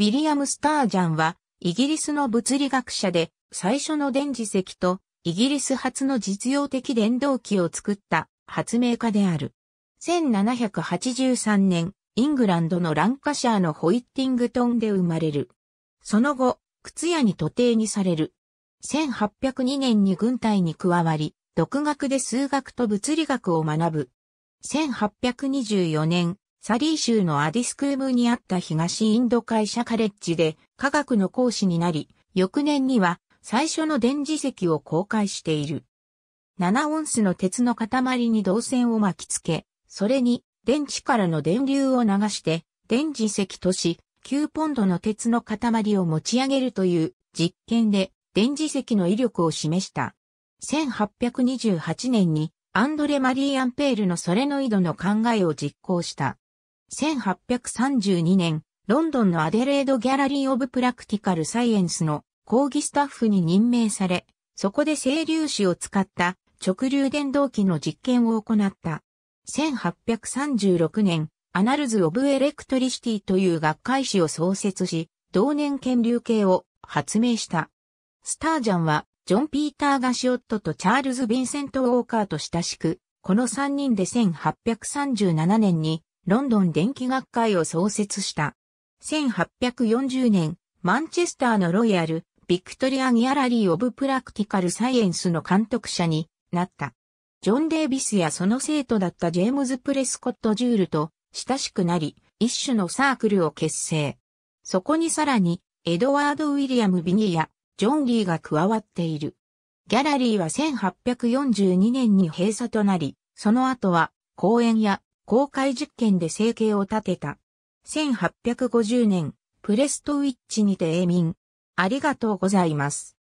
ウィリアム・スタージャンは、イギリスの物理学者で、最初の電磁石と、イギリス初の実用的電動機を作った発明家である。1783年、イングランドのランカシャーのホイッティングトンで生まれる。その後、靴屋に徒弟にされる。1802年に軍隊に加わり、独学で数学と物理学を学ぶ。1824年、サリー州のアディスクームにあった東インド会社カレッジで科学の講師になり、翌年には最初の電磁石を公開している。7オンスの鉄の塊に導線を巻き付け、それに電池からの電流を流して、電磁石とし、9ポンドの鉄の塊を持ち上げるという実験で電磁石の威力を示した。1828年にアンドレ・マリー・アンペールのソレノイドの考えを実行した。1832年、ロンドンのアデレード・ギャラリー・オブ・プラクティカル・サイエンスの講義スタッフに任命され、そこで整流子を使った直流電動機の実験を行った。1836年、アナルズ・オブ・エレクトリシティという学会誌を創設し、同年検流計を発明した。スタージャンは、ジョン・ピーター・ガシオットとチャールズ・ヴィンセント・ウォーカーと親しく、この3人で1837年にロンドン電気学会を創設した。1840年、マンチェスターのロイヤル、ビクトリア・ギャラリー・オブ・プラクティカル・サイエンスの監督者になった。ジョン・デイビスやその生徒だったジェームズ・プレスコット・ジュールと親しくなり、一種のサークルを結成。そこにさらに、エドワード・ウィリアム・ビニーやジョン・リーが加わっている。ギャラリーは1842年に閉鎖となり、その後は公演や公開実験で生計を立てた。1850年、プレストウィッチにて永民。ありがとうございます。